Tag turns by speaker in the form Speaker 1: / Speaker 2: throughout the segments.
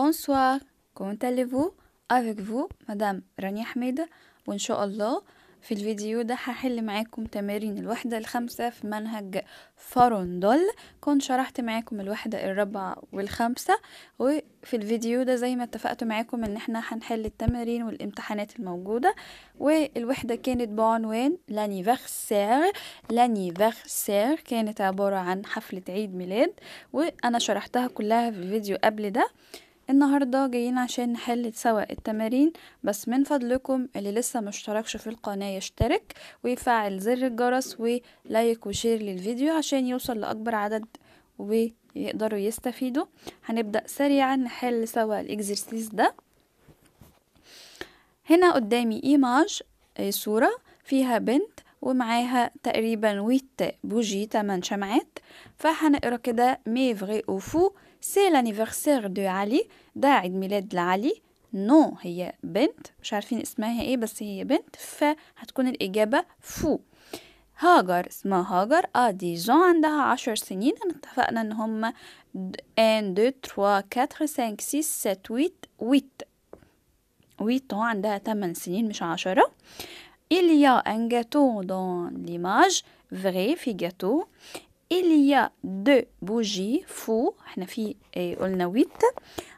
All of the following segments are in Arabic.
Speaker 1: Bonsoir, comment allez-vous? Avec vous مدام رانيا حميدة وإن شاء الله في الفيديو ده هحل معاكم تمارين الوحدة الخامسة في منهج فاروندول كنت شرحت معاكم الوحدة الرابعة والخامسة وفي الفيديو ده زي ما اتفقت معاكم ان احنا هنحل التمارين والامتحانات الموجودة والوحدة كانت بعنوان لانيفرسير لانيفرسير كانت عبارة عن حفلة عيد ميلاد وانا شرحتها كلها في الفيديو قبل ده النهاردة جايين عشان نحل سوا التمارين بس من فضلكم اللي لسه مشتركش في القناة يشترك ويفعل زر الجرس ولايك وشير للفيديو عشان يوصل لأكبر عدد ويقدروا يستفيدوا هنبدأ سريعا نحل سوا الاكزرسيس ده هنا قدامي ايماج آه، صورة فيها بنت ومعاها تقريبا ويت بوجي 8 شمعات فهنقرا كده مي فغي او فو سي لانيفرسير دو علي دا عيد ميلاد لعلي نو هي بنت مش عارفين اسمها ايه بس هي بنت ف هتكون الاجابه فو هاجر اسمها هاجر اه دي جون عندها عشر سنين انا اتفقنا ان هما ان دو تروا كاتر سانك سيس ست ويت ويت ويت هو عندها تمن سنين مش عشرة إليا ان جاتو دون ليماج فغي في جاتو il y a deux bougies فو احنا في إيه، قلنا ويت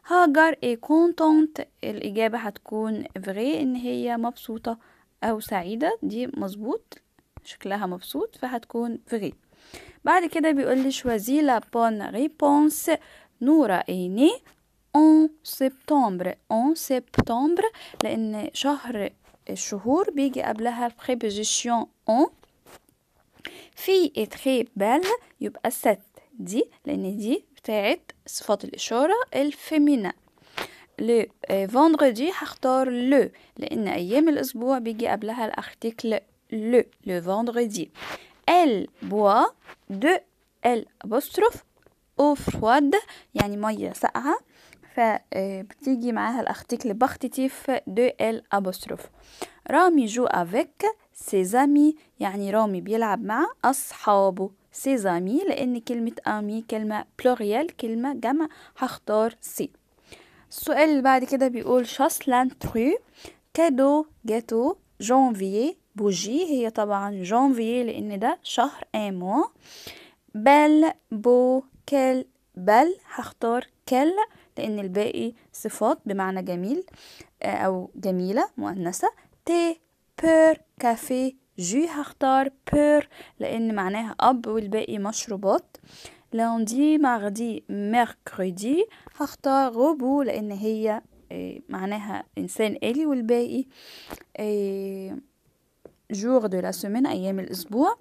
Speaker 1: هاجر اي كونتونت الإجابة هتكون فري إن هي مبسوطة أو سعيدة دي مظبوط شكلها مبسوط فهتكون فري بعد كده بيقول لي شوازي لا بون ريبونس نورا ايني اون سبتمبر اون سبتمبر لأن شهر الشهور بيجي قبلها بريبوزيشن اون في اتخي بال يبقى ست دي لأن دي بتاعت صفات الإشارة الفيمينة لو فوندردي euh, هختار لو لأن أيام الأسبوع بيجي قبلها الأرتيكل لو لو فوندردي ال بوا دو ال أبوستروف أو فرواد يعني مية ساقعة فبتيجي euh, معاها الأرتيكل بختتيف دو ال أبوستروف رامي جو افيك سيزامي يعني رامي بيلعب مع أصحابه سيزامي لأن كلمة آمي كلمة بلوريال كلمة جمع هختار سي السؤال اللي بعد كده بيقول شاس لانترو كادو جاتو جانفيي بوجي هي طبعا جانفيي لأن ده شهر آمو بل بو كل بل هختار كل لأن الباقي صفات بمعنى جميل آه، أو جميلة مؤنثة تي بير كافي جي هختار بير لأن معناها أب والباقي مشروبات لوندي ماردي ميركودي هختار غوبو لأن هي آه، معناها إنسان آلي والباقي جور دو لا سيمين أيام الأسبوع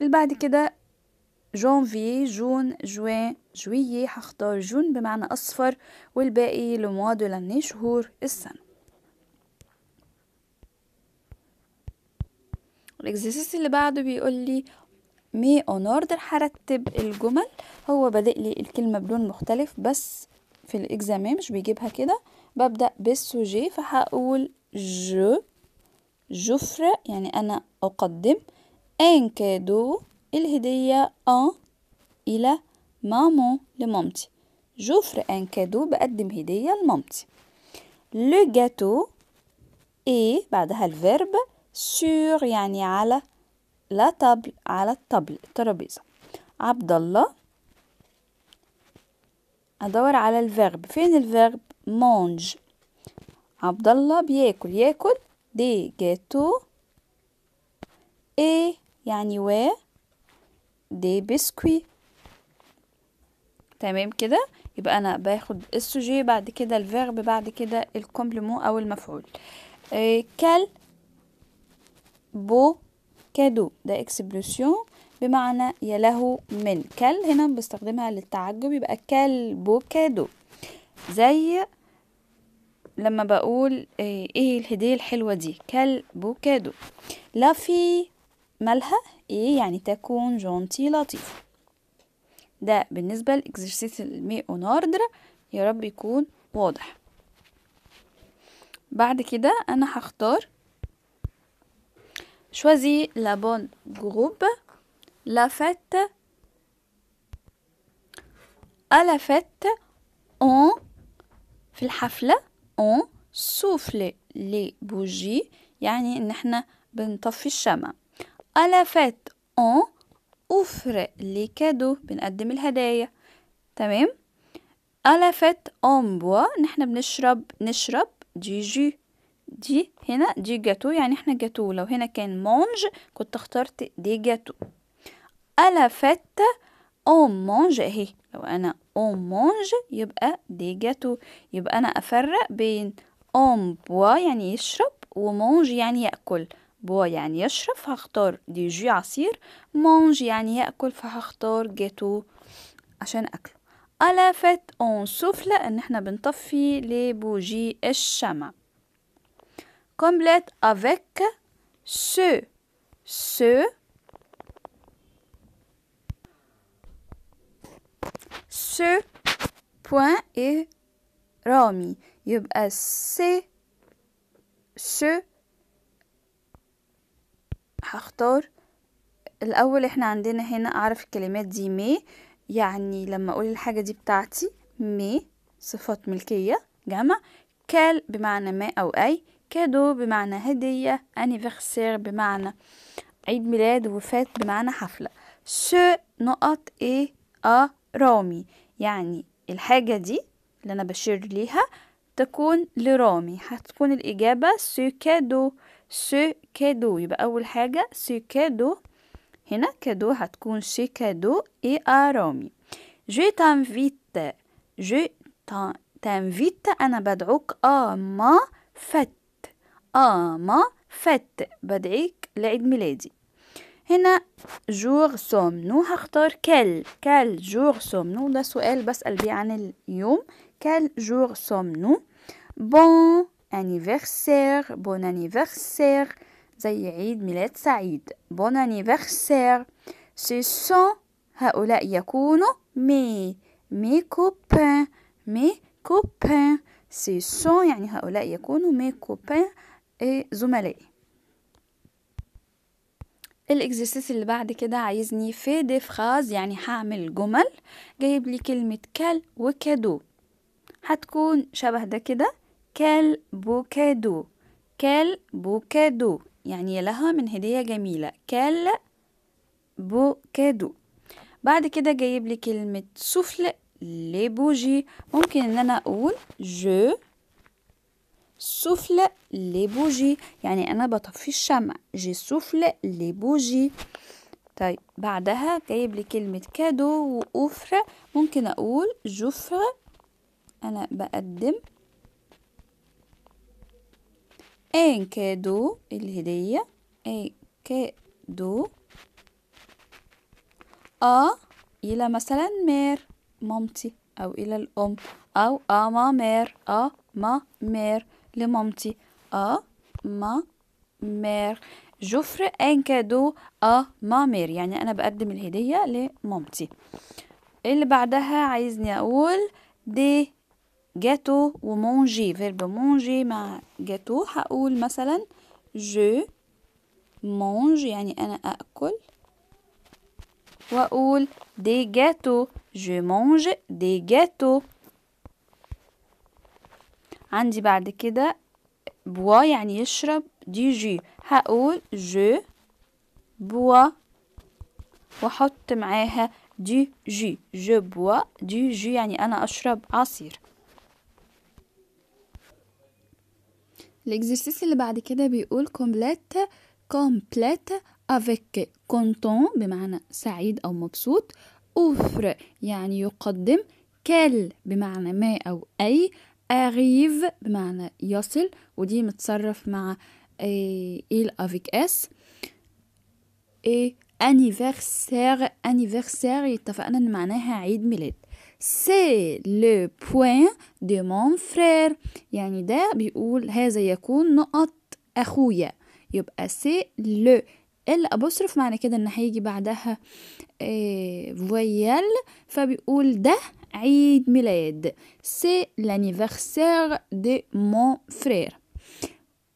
Speaker 1: بعد كده جونفي جون جوان جويي هختار جون بمعنى أصفر والباقي لموا دو شهور السنة الاكزرسيس اللي بعده بيقول لي مي اون اوردر هرتب الجمل هو بادئ لي الكلمه بلون مختلف بس في الاكزامام مش بيجيبها كده ببدا بالسوجي فهقول جو جفرة يعني انا اقدم ان كادو الهديه ان الى مامو لمامتي جوفر ان كادو بقدم هديه لمامتي لو جاتو اي بعدها الفيرب سور يعني على لا طبل على الطبل الترابيزة عبد الله أدور على الفيرب فين الفيرب مونج عبد الله بياكل ياكل دي جاتو اي يعني و دي بسكوي تمام كده يبقى انا باخد السوجي بعد كده الفيرب بعد كده الكومبلمون او المفعول إيه بو كادو ده اكسبلوسيون بمعنى يا له من كل هنا بستخدمها للتعجب يبقى بو كادو زي لما بقول ايه الهدية الحلوة دي بو كادو لا في مالها ايه يعني تكون جونتي لطيف ده بالنسبة لإكزرسيس المي اوناردر يا رب يكون واضح بعد كده انا هختار Choisis la bonne groupe. La fête. À la fête, on, في الحفلة, on souffle les bougies. يعني ان احنا بنطفي الشمع. À la fête, on offre les cadeaux. بنقدم الهدايا. تمام؟ à la fête, on boit. نحن بنشرب نشرب du jus. دي هنا دي جاتو يعني احنا جاتو لو هنا كان مونج كنت اخترت دي جاتو الا فات اون مونج اهي لو انا اون مونج يبقى دي جاتو يبقى انا افرق بين اون بوا يعني يشرب ومونج يعني يأكل بوا يعني يشرب فهختار دي جي عصير مونج يعني يأكل فهختار جاتو عشان أكله فات أون سوفلا إن احنا بنطفي لبوجي الشمع complète avec ce, ce, ce point et رامي يبقى سي سو هختار الأول احنا عندنا هنا أعرف الكلمات دي مي يعني لما أقول الحاجة دي بتاعتي مي صفات ملكية جمع كال بمعنى ما أو أي كادو بمعنى هدية انيفرسير بمعنى عيد ميلاد وفاة بمعنى حفلة سو نقط ايه ا رامي يعني الحاجة دي اللي أنا بشير ليها تكون لرامي هتكون الإجابة سو كادو سو كادو يبقى أول حاجة سو كادو هنا كادو هتكون سو كادو اي ا رامي جو تانفيت جو تانفيت أنا بدعوك ا ما فت اما فت بدعيك لعيد ميلادي هنا جور نو هختار كال كال جور نو ده سؤال بسأل بيه عن اليوم كال جور نو بون انيفرسير بون انيفرسير زي عيد ميلاد سعيد بون انيفرسير سي سون هؤلاء يكونوا مي مي كوبان مي كوبان سي سون يعني هؤلاء يكونوا مي كوبان ايه، زملائي الاكزرسيس اللي بعد كده عايزني في ديفخاز يعني هعمل جمل جايب لي كلمة كال وكادو هتكون شبه ده كده كال بوكادو كال بوكادو يعني لها من هدية جميلة كال بوكادو بعد كده جايب لي كلمة سفل لبوجي ممكن ان انا اقول جو سوفل لي بوجي يعني أنا بطفي الشمع جي سوفل لي بوجي طيب بعدها جايب لي كلمة كادو واوفر ممكن أقول جوفر أنا بقدم ان كادو الهدية ان كادو أ إلى مثلا مير مامتي أو إلى الأم أو ما مير ا ما مير لمامتي ا ما مير جوفر ان كادو ا ما مير يعني أنا بقدم الهدية لمامتي اللي بعدها عايزني أقول دي جاتو ومونجي فيرب مونجي مع جاتو هقول مثلا جو مونج يعني أنا اكل وأقول دي جاتو جو مونج دي جاتو عندي بعد كده بوا يعني يشرب دي جي هقول جو بوا واحط معاها دي جي جو بوا دي جي يعني انا اشرب عصير الاكزرسيس اللي بعد كده بيقول كومبليت كومبليت افيك كونتون بمعنى سعيد او مبسوط اوفر يعني يقدم كال بمعنى ما او اي arrive بمعنى يصل ودي متصرف مع إيل أفيك إس et أنيفرسير anniversaire اتفقنا ان معناها عيد ميلاد سي لو بوين de مون فرير يعني ده بيقول هذا يكون نقط اخويا يبقى سي لو إيه ال أبصرف معنى كده ان هيجي بعدها فويال فبيقول ده عيد ميلاد سي لانيفرسير دي مون فرير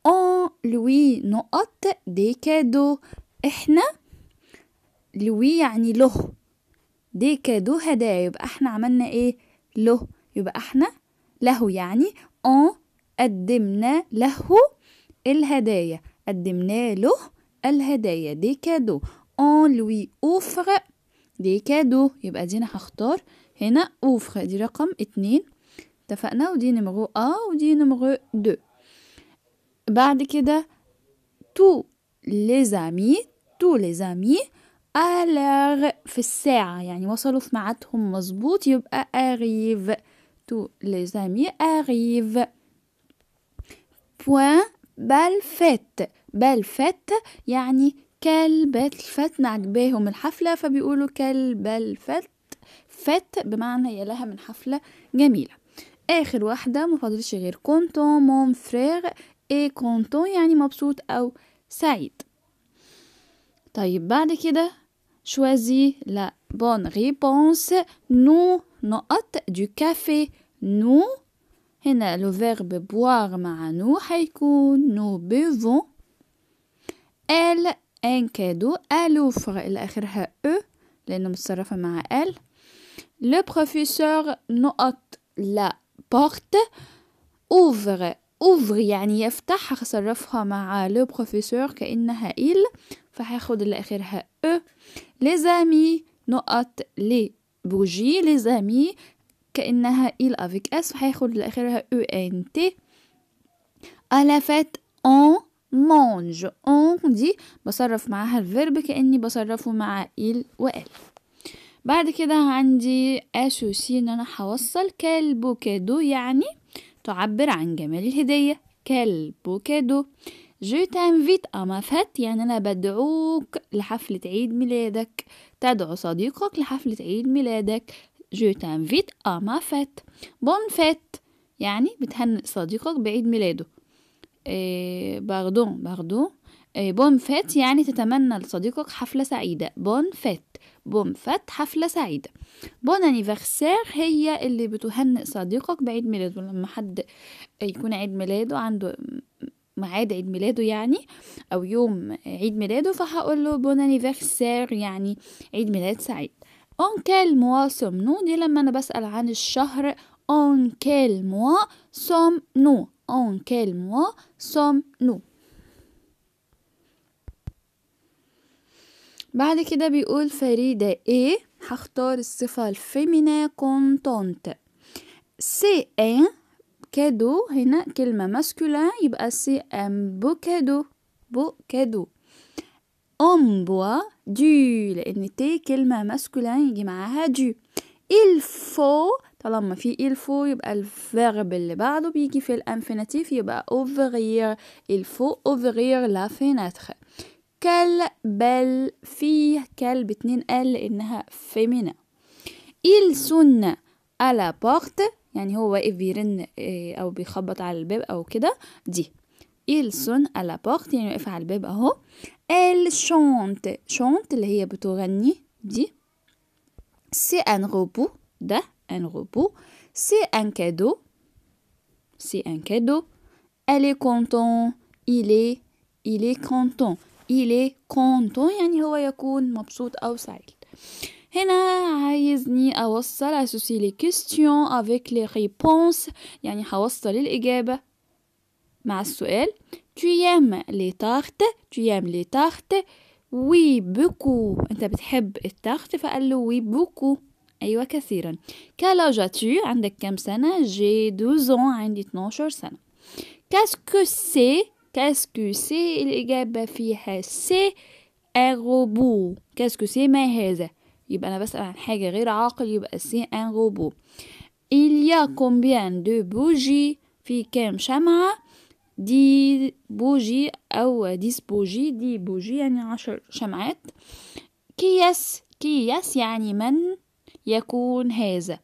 Speaker 1: اون لوي نقط دي كادو احنا لوي يعني له دي كادو هدايا يبقى احنا عملنا ايه له يبقى احنا له يعني اون قدمنا له الهدايا قدمنا له الهدايا دي كادو اون لوي اوفر دي كادو يبقى دي انا هختار هنا اوفر دي رقم اتنين اتفقنا ودي نمرو ا ودي نمرو دو بعد كده تو لزامي تو لزامي ألاغ في الساعة يعني وصلوا في ميعادهم مظبوط يبقى أغيف تو لزامي أغيف بوان بالفيت بالفيت يعني كالبة الفت عجباهم الحفلة فبيقولوا كالبة الفت فات بمعنى يا لها من حفلة جميلة آخر واحدة مفضلش غير كونتون مون فرير اي كونتون يعني مبسوط أو سعيد طيب بعد كده شوازي لا بون ريبونس نو نقط دو كافي نو هنا لو فيرب بوار مع نو حيكون نو بيفون ال ان كادو الوفر اللي اخرها او لانه متصرفه مع ال Le professeur نقط لا بورت اوفر اوفر يعني يفتح هصرفها مع لو بروفيسور كانها ال فهاخد الاخرها او لي نقط لي بوجي لي كانها ال افيك اس فهاخد الاخرها او ان تي على فات اون مونج اون دي بصرف معاها الفيرب كاني بصرفه مع ال وال بعد كده عندي أسوسي إن أنا هوصل كالبوكادو يعني تعبر عن جمال الهدية كالبوكادو جو تانفيت أما فات يعني أنا بدعوك لحفلة عيد ميلادك تدعو صديقك لحفلة عيد ميلادك جو تانفيت أما فات بون فات يعني بتهنئ صديقك بعيد ميلاده إيه باردون باردون إيه بون فات يعني تتمنى لصديقك حفلة سعيدة بون فات بوم فت حفلة سعيدة بون انيفرسير هي اللي بتهنئ صديقك بعيد ميلاده لما حد يكون عيد ميلاده عنده ميعاد عيد ميلاده يعني او يوم عيد ميلاده فهقول له بون انيفرسير يعني عيد ميلاد سعيد اون كيل موا سوم نو دي لما انا بسأل عن الشهر اون كيل موا سوم نو اون كيل موا سوم نو بعد كده بيقول فريدة ايه هختار الصفة الفيمينا كونتونت سي ان كادو هنا كلمة ماسكولا يبقى سي ان بو كادو بو كادو اون بوا دو لان تي كلمة ماسكولا يجي معاها دو الفو طالما في الفو يبقى الفيرب اللي بعده بيجي في الانفينيتيف يبقى اوفغير الفو اوفغير لا فيناتر كل بل فيه كل باتنين قال لانها فيمينا il سون على بورت يعني هو واقف بيرن آه، او بيخبط على الباب او كده دي il سون على بورت يعني واقف على الباب اهو elle chante chante اللي هي بتغني دي c'est un robot ده un robot c'est un cadeau c'est un cadeau elle est الي il est il est content إلي كونتو يعني هو يكون مبسوط أو سعيد هنا عايزني أوصل أسوسي لي كيستيون افيك لي ريبونس يعني هوصل الإجابة مع السؤال tu aimes les tartes tu aimes les tartes وي بوكو انت بتحب التاخت فقال له وي بوكو ايوه كثيرا كالاجاتي عندك كم سنه جي دوزون عندي 12 سنه كاسكو سي Qu'est-ce que c'est الإجابة فيها سي ان روبو كاس كو سي ما هذا يبقى أنا بسأل عن حاجة غير عاقل يبقى سي ان روبو Il y a combien de bougies في كام شمعة دي بوجي أو ديس بوجي دي بوجي يعني عشر شمعات كياس كياس يعني من يكون هذا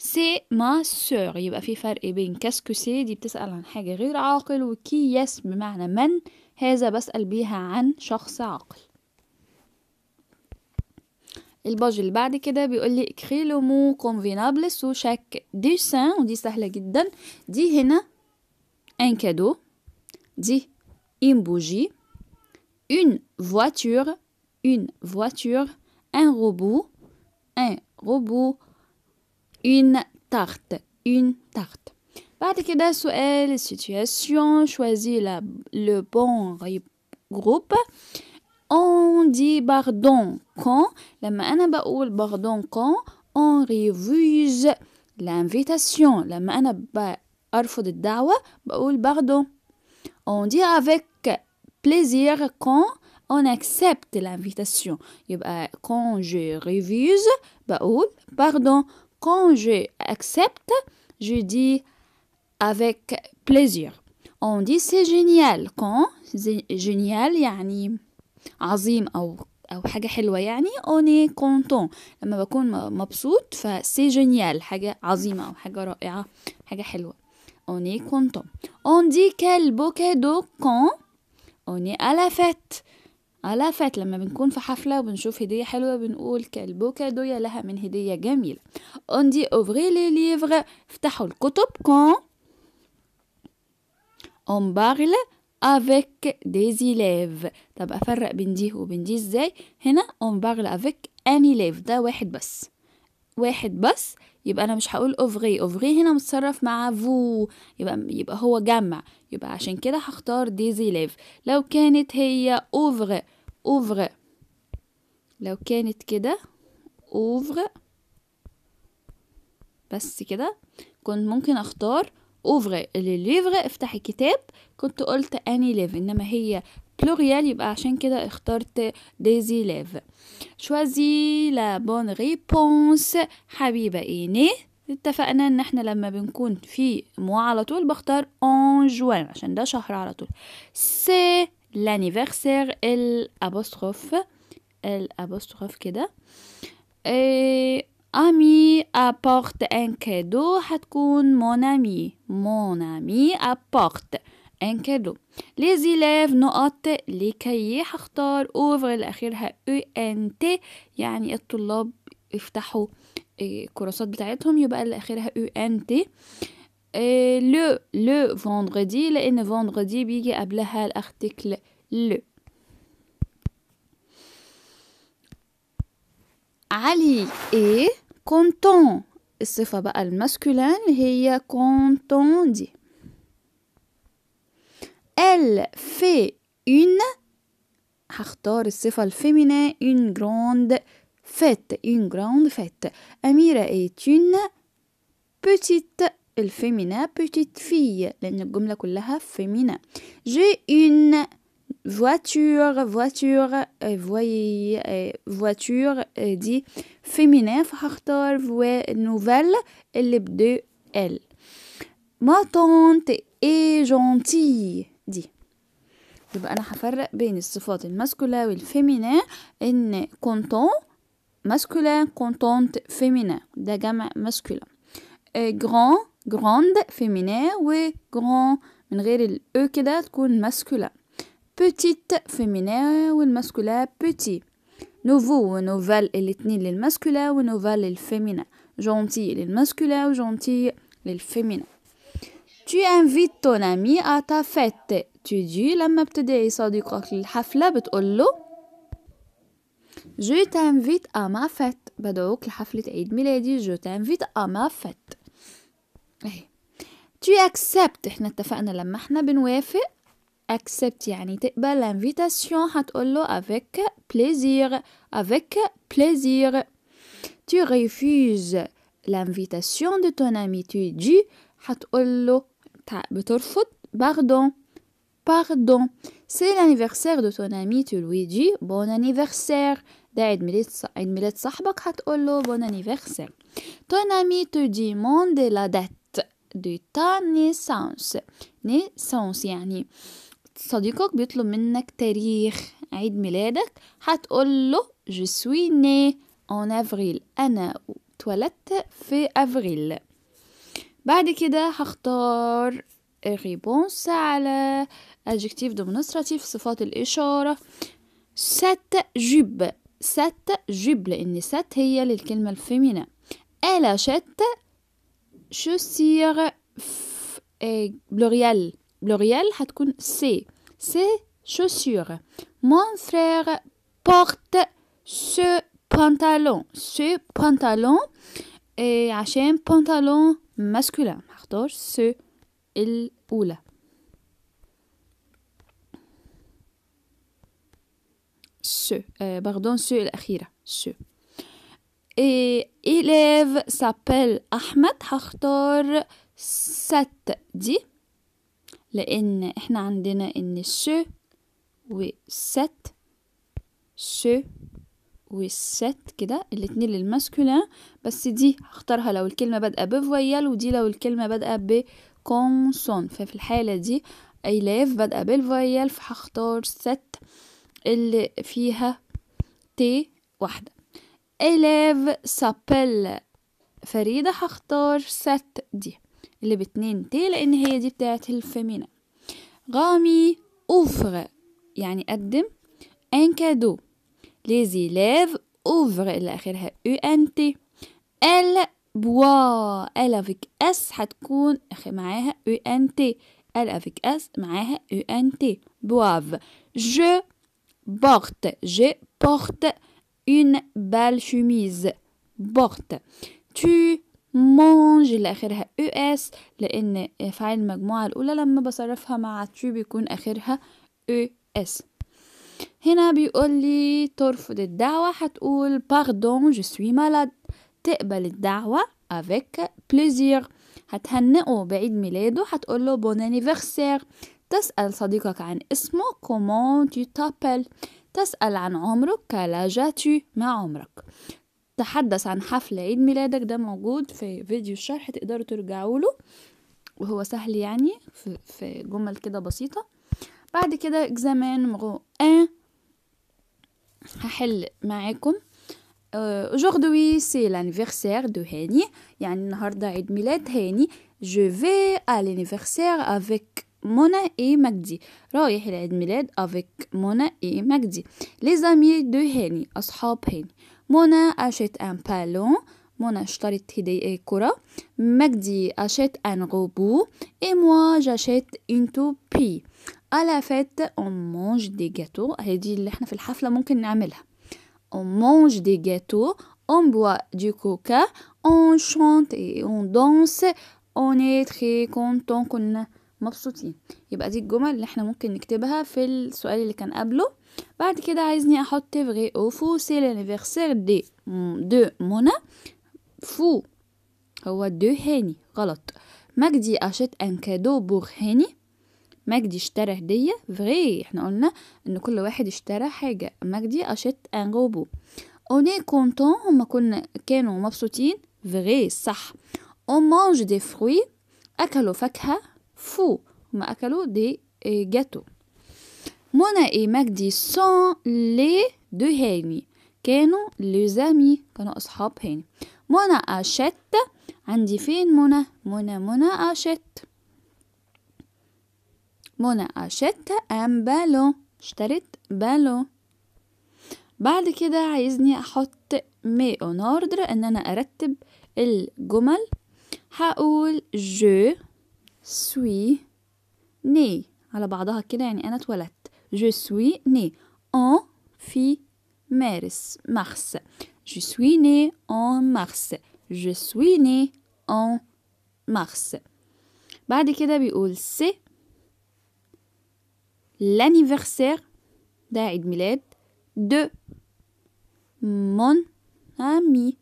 Speaker 1: سي ما سور يبقى في فرق بين كاسكو سي دي بتسأل عن حاجة غير عاقل يس بمعنى من هذا بسأل بيها عن شخص عاقل الباج اللي بعد كده بيقول لي اكري لو مو كونفينابل سو شاك ديسان ودي سهله جدا دي هنا ان كادو دي ان بوجي اون فواتور اون فواتور ان روبو ان روبو une tarte, une tarte. que dans la situation choisis le bon groupe on dit pardon quand la main baoul pardon quand on refuse l'invitation La main de الدعوة pardon on dit avec plaisir quand on accepte l'invitation ben, quand je refuse baoul pardon quand je accepte, je dis avec plaisir. On dit c'est génial. Quand génial, يعني عظيم أو أو حاجة حلوة يعني on est content لما بكون مبسوط c'est génial حاجة عظيمة أو حاجة رائعة حاجة حلوة on est content on dit quel beau cadeau quand on est à la fête على آه، فات لما بنكون في حفلة وبنشوف هدية حلوة بنقول كالبو يا لها من هدية جميلة on dit ouvrez les livres افتحوا الكتب كون on parle avec des élèves طب أفرق بين دي وبين دي إزاي هنا on parle avec an élève ده واحد بس واحد بس يبقى انا مش هقول اوفغي اوفغي هنا متصرف مع فو يبقى يبقى هو جمع يبقى عشان كده هختار ديزي ليف لو كانت هي اوفغ اوفغ لو كانت كده اوفغ بس كده كنت ممكن اختار اوفغ ليفغ افتحي الكتاب كنت قلت اني ليف انما هي بلوريال يبقى عشان كده اخترت ديزي élèves choisis لا بون ريبونس حبيبة إيني اتفقنا ان احنا لما بنكون في مو على طول بختار اون جوان عشان ده شهر على طول سي لانيفرسير الابوستروف الابوستروف كده ايه امي ابورت ان كادو هتكون مون امي مون امي ابورت ان كادو لي زيلاف نقط لكي هختار اوفر الاخيرها او ان تي يعني الطلاب يفتحوا الكراسات إيه، بتاعتهم يبقى اللي اخرها او ان تي لو لو فوندردي لان فوندردي بيجي قبلها الارتيكل لو علي ايه كونتون الصفه بقى الماسكولين هي كونتون دي Elle fait une هختار الصفة féminin, une grande fête une grande fête Amira est une petite féminin, petite fille لأن الجملة كلها فيمينا j'ai une voiture voiture voyez voiture dit féminin فهختار nouvelle اللي de elle ma tante est gentille دي يبقى انا هفرق بين الصفات الماسكولا والفيمينا ان كونتون ماسكولا كونتونت فيمينا ده جمع ماسكولا جران جراند فيمينا و جران من غير الاو e كده تكون ماسكولا بتيت فيمينا والماسكولا بتي نوفو ونوفال الاتنين للماسكولا ونوفال للفيمينا جونتي للماسكولا وجونتي للفيمينا tu invites ton ami à ta fête tu dis du بتدعي صديقك للحفلة بتقول له je t'invite à ma fête بدعوك لحفلة عيد ميلادي je t'invite à ma fête eh. tu acceptes احنا اتفقنا لما احنا بنوافق accept يعني تقبل l'invitation hat ollo avec plaisir avec plaisir tu refuses l'invitation de ton ami tu dis هتقول له pardon, pardon. C'est l'anniversaire de ton ami tu lui dis bon anniversaire. de ton ami tu lui bon anniversaire. Ton ami te dit mon la dette de ta naissance. Naissance, cest ni. de je suis né en avril. toilette fait avril. بعد كده هختار الريبونس على adjective demonstrative صفات الإشارة ست جيب ست جيب لأن ست هي للكلمة الفيمينا ألا شت شو سير بلوريال بلوريال هتكون سي سي chaussures. مون frère بورت سو بانتالون سو بانتالون Et عشان بانتالون masculin هختار س الأولى ce euh, س الأخيرة ce et élève s'appelle أحمد هختار ست دي لأن احنا عندنا إن ce و ست ce والست كده الاتنين للماسكولين بس دي هختارها لو الكلمة بادئة بفويل ودي لو الكلمة بادئة بكونسون ففي الحالة دي ايلاف بادئة بالفويل فهختار ست اللي فيها تي واحدة ايلاف سابل فريدة هختار ست دي اللي باتنين تي لان هي دي بتاعت الفيمينا غامي اوفر يعني قدم ان كادو Les élèves ouvrent إلى آخرها UNT. Elle boit. Elle avec S حتكون أخي معاها UNT. Elle avec S معاها UNT. Boivent. Je porte. Je porte une belle chemise. Porte. Tu مونج اللي اخرها او اس لان افعال المجموعه الاولى لما بصرفها مع تو بيكون اخرها او اس هنا بيقول لي ترفض الدعوة هتقول باردون جو سوي مالاد تقبل الدعوة avec plaisir هتهنئه بعيد ميلاده هتقول له بون anniversaire تسأل صديقك عن اسمه كومون تي تابل تسأل عن عمرك كلاجاتي ما عمرك تحدث عن حفل عيد ميلادك ده موجود في فيديو الشرح تقدروا ترجعوا له وهو سهل يعني في جمل كده بسيطة بعد كده اكزامين نمرو ان هحل معاكم اجوردوي سي لانيفرسير دو هاني يعني النهارده عيد ميلاد هاني جو في ا لانيفرسير مونا اي مجدي رايح لعيد ميلاد افيك مونا اي مجدي لي دو هاني اصحاب هاني مونا اشيت ان بالون مونا اشتريت هدي اي كرة مجدي اشيت ان غوبو اي موا جاشيت انتو بي à la fête on mange des gâteaux هذه اللي احنا في الحفلة ممكن نعملها on mange des gâteaux on boit du coca on chante et on danse on est très content كنا مبسوطين يبقى دي الجمل اللي احنا ممكن نكتبها في السؤال اللي كان قبله بعد كده عايزني احط vrai او faux c'est l'anniversaire de de منى فو هو دو هاني غلط مجدي اشيت ان كادو بور هاني مجدي اشترى هدية فغي احنا قلنا ان كل واحد اشترى حاجة مجدي اشت ان روبو اوني كونتون هما كنا كانوا مبسوطين فغي صح او مانج دي فروي اكلوا فاكهة فو هما اكلوا دي جاتو منى اي مجدي سون لي دو هاني كانوا لزامي كانوا اصحاب هاني منى اشت عندي فين منى منى منى اشت منى أشت أم بالو اشتريت بالو بعد كده عايزني أحط مي اون اوردر إن أنا أرتب الجمل هقول جو سوي ني على بعضها كده يعني أنا اتولدت جو سوي ني أون في مارس مارس جو سوي ني أون مارس جو سوي ني أون مارس بعد كده بيقول سي l'anniversaire d'Aïd Milad de mon ami.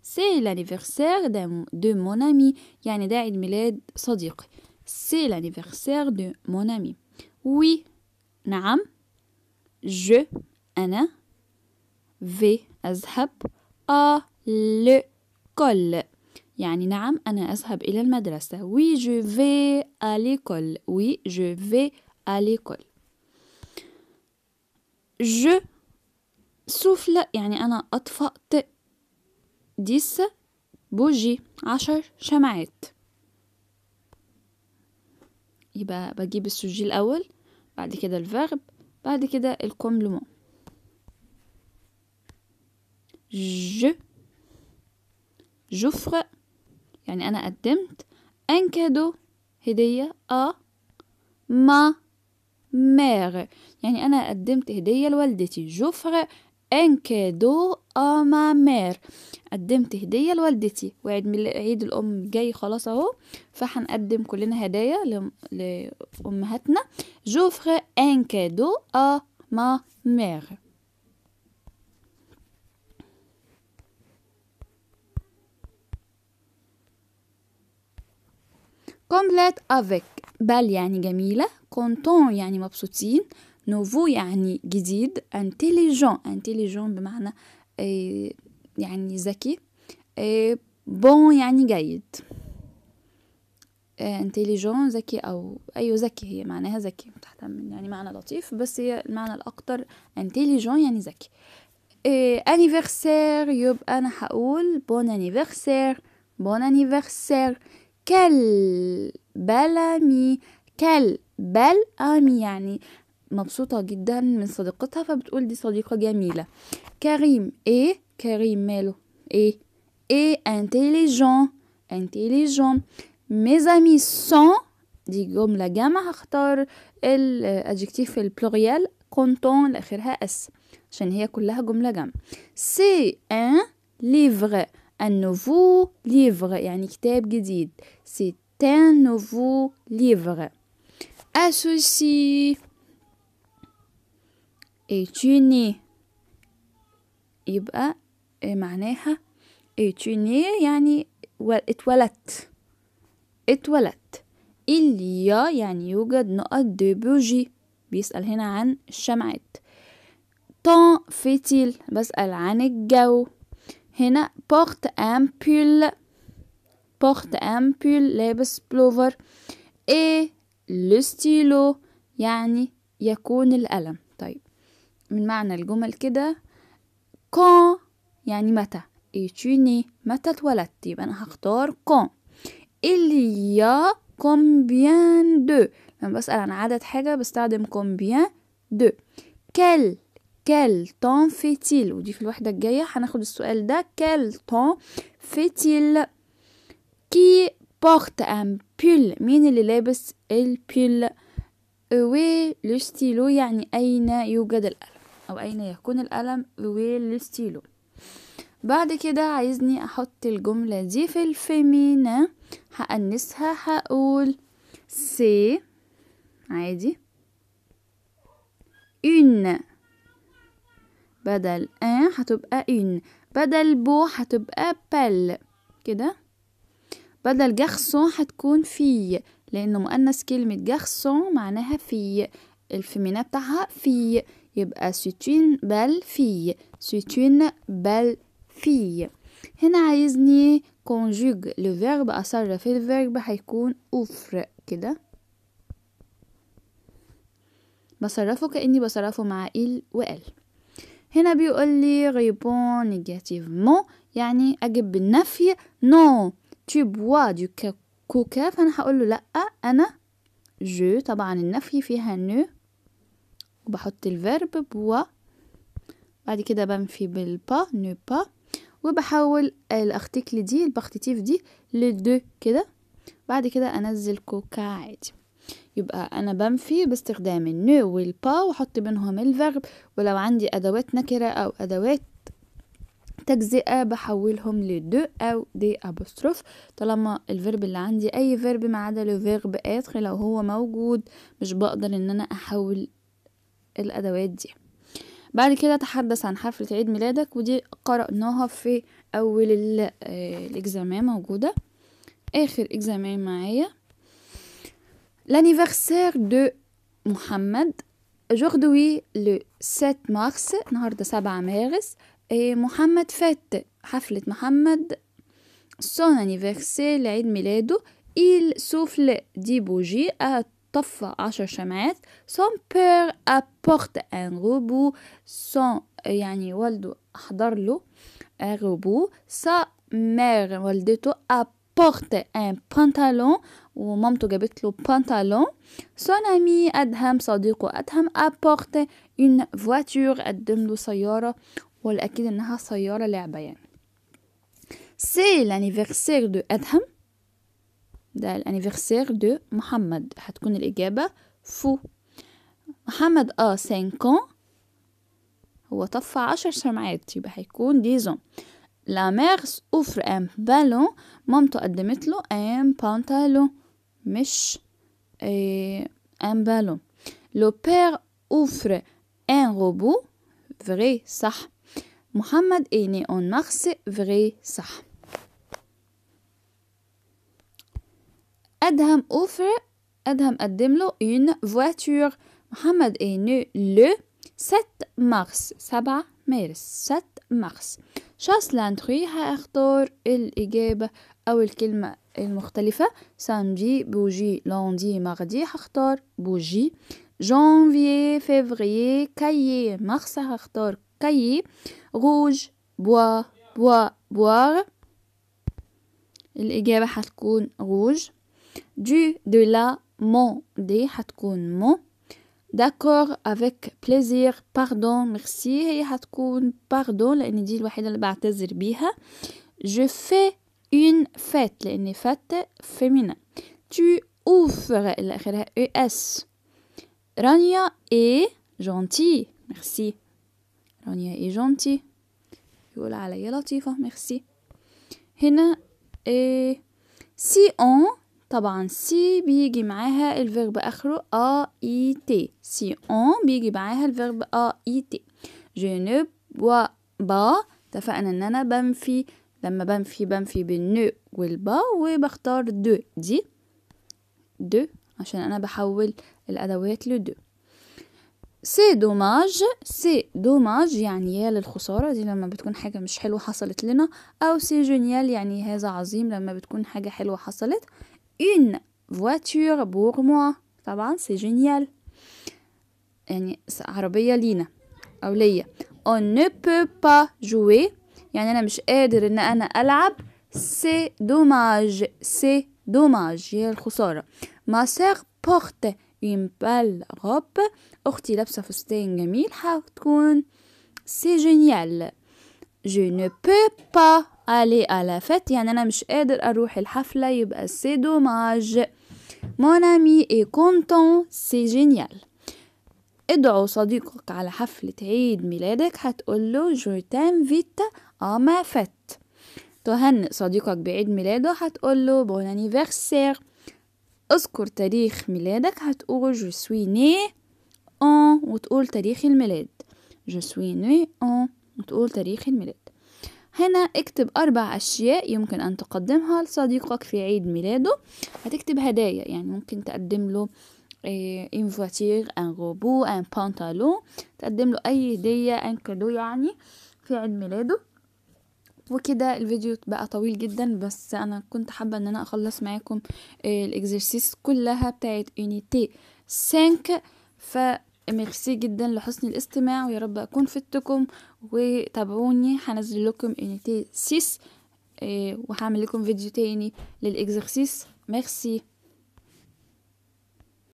Speaker 1: C'est l'anniversaire de mon ami. Yani d'Aïd Milad Sadiq. C'est l'anniversaire de mon ami. Oui, naam, je, ana, vais, azhab, à l'école. يعني نعم أنا أذهب إلى المدرسة. Oui, je vais à l'école. Oui, je vais à l'école je souffle, يعني أنا أطفأت ديس بوجي عشر شمعات يبقى بجيب السجي الأول بعد كده الفرب بعد كده الكملمون ج جفر يعني أنا قدمت ان كادو هدية أ آه، ما مير يعني أنا قدمت هدية لوالدتي جوفر ان كادو ا ما مير قدمت هدية لوالدتي وعيد عيد الأم جاي خلاص أهو فهنقدم كلنا هدايا لأمهاتنا جوفر ان كادو ا ما مير كومبليت افيك بل يعني جميلة كونتون يعني مبسوطين نوفو يعني جديد انتيليجون انتيليجون بمعنى آه، يعني ذكي آه، بون يعني جيد آه، انتيليجون ذكي او ايوه ذكي هي معناها ذكي تحتمل يعني معنى لطيف بس هي المعنى الاكتر انتيليجون يعني ذكي انيفرسير يبقى انا هقول بون انيفرسير بون انيفرسير بل امي يعني مبسوطة جدا من صديقتها فبتقول دي صديقة جميلة كريم ايه كريم ماله ايه ايه انتيليجون انتيليجون ميزامي سون دي جملة جامعة هختار الادجكتيف البلوريال كونتون لاخرها اس عشان هي كلها جملة جامعة سي ان ليفغ ان نوفو ليفغ يعني كتاب جديد c'est un nouveau livre. Associe. اتوني يبقى معناها اتوني يعني اتولدت اتولدت إليا يعني يوجد نقط دو بوجي بيسأل هنا عن الشمعات طن فتيل بسأل عن الجو هنا بورت ان بول porte un pull لابس بلوفر اي لو ستيلو يعني يكون القلم طيب من معنى الجمل كده كون يعني متى étudier متى اتولدت يبقى انا هختار كون اليا كومبيان دو لما بسأل عن عدد حاجة بستخدم كومبيان دو كال كال temps فيتيل ودي في الوحدة الجاية هناخد السؤال ده كال temps فيتيل كي بورت ان بول مين اللي لابس البول وي لو ستيلو يعني أين يوجد الألم أو أين يكون الألم ستيلو بعد كده عايزني أحط الجملة دي في الفيمينا هأنسها هقول سي عادي une بدل ان هتبقى une بدل بو هتبقى بل كده بدل جخصون هتكون في لأن مؤنث كلمة جخصون معناها في الفمينة بتاعها في يبقى سيتون بل في سيتون بل في هنا عايزني كونجوج فيرب أصرف الفيرب هيكون أوفر كده بصرفه كأني بصرفه مع إل وإل هنا بيقول لي ريبون نيجاتيفمون يعني أجب بالنفي نو no. tu bois du كوكا فأنا هقول له لأ أنا جو طبعا النفي فيها نو وبحط الفيرب بوا بعد كده بنفي بالبا نو با وبحول الأختيكل دي البختيتيف دي لدو كده بعد كده أنزل كوكا عادي يبقى أنا بنفي باستخدام النو والبا وأحط بينهم الفيرب ولو عندي أدوات نكرة أو أدوات تجزئة بحولهم لدو أو دي أبوستروف طالما الفيرب اللي عندي أي فيرب ما عدا لو فيرب آخر لو هو موجود مش بقدر إن أنا أحول الأدوات دي بعد كده تحدث عن حفلة عيد ميلادك ودي قرأناها في أول الإجزامية موجودة آخر إجزامية معايا لانيفرسير دو محمد جوردوي لو 7 مارس النهاردة سبعة مارس إيه، محمد فات حفلة محمد سون انيفرسي لعيد ميلاده il souffle دي بوجي طفى عشر شمعات son père apporte un robot son يعني والده أحضر له un robot sa mère والدته apporte un pantalon ومامته جابت له pantalon son ami أدهم صديقه أدهم apporte une voiture قدم له سيارة والأكيد إنها سيارة لعبة يعني سي لانيفرسير دو أدهم ده الانيفرسير دو محمد هتكون الإجابة فو محمد أ آه، سانكون هو طفى عشر سمعات يبقى هيكون ديزون لا ميرس أوفر أم بالون مامته قدمت له أم بانتالون مش أم بالون لو بير أوفر أن روبو فري صح محمد est né en mars, vrai, صح. ادهم اوفر ادهم قدم له اون فواتور محمد est né le 7 مارس 7 مارس 7 مارس شاس لانتري هاختار الإجابة أو الكلمة المختلفة سامدي بوجي لوندي مغدي هختار بوجي جانفي فيفري كاي مارس هختار cahier. Rouge, bois, bois, boire. الإجابة حتكون rouge. Du, de la, mon, des حتكون mon. D'accord, avec plaisir, pardon, merci. هي حتكون pardon لأن دي الوحيدة اللي بعتذر بيها. Je fais une fête لأن fête féminin. Tu ouvres e, les ES. Rania est gentille, merci. رانيا اي جونتي يقول عليا لطيفة ميرسي هنا إيه سي اون طبعا سي بيجي معاها الفيرب اخره ا اي تي سي اون بيجي معاها الفيرب ا اي تي نو و با اتفقنا ان انا بنفي لما بنفي بنفي بالنو والبا وبختار دو دي دو عشان انا بحول الادوات لدو سي دوماج سي دوماج يعني يا للخسارة دي لما بتكون حاجة مش حلوة حصلت لنا أو سي جونيال يعني هذا عظيم لما بتكون حاجة حلوة حصلت ان فواتور بور موا طبعا سي جونيال يعني عربية لينا أو ليا اون ne peut با جوي يعني أنا مش قادر إن أنا ألعب سي دوماج سي دوماج يا الخسارة ما سير بورت une belle robe أختي لابسة فستان جميل حتكون سي جينيال je ne peux pas aller à la fête يعني أنا مش قادر أروح الحفلة يبقى سي دوماج مون امي اي كونتون سي جينيال ادعو صديقك على حفلة عيد ميلادك هتقول له جو t'invite à ma فات تهنئ صديقك بعيد ميلاده هتقول له بون anniversaire اذكر تاريخ ميلادك هتقول جو سوي نيه ان وتقول تاريخ الميلاد جو سوي نوي ان وتقول تاريخ الميلاد هنا اكتب أربع أشياء يمكن أن تقدمها لصديقك في عيد ميلاده هتكتب هدايا يعني ممكن تقدم له إن فواتير ان غوبو ان بانتالون تقدم له أي هدية ان كادو يعني في عيد ميلاده وكده الفيديو بقى طويل جدا بس أنا كنت حابة أن أنا أخلص معاكم آه، الإكزرسيس كلها بتاعت يونيتي 5 ف ميرسي جدا لحسن الاستماع ويا رب اكون فدتكم وتابعوني هنزل لكم انيتي 6 آه، وهعمل لكم فيديو تاني للاكزرسيس ميرسي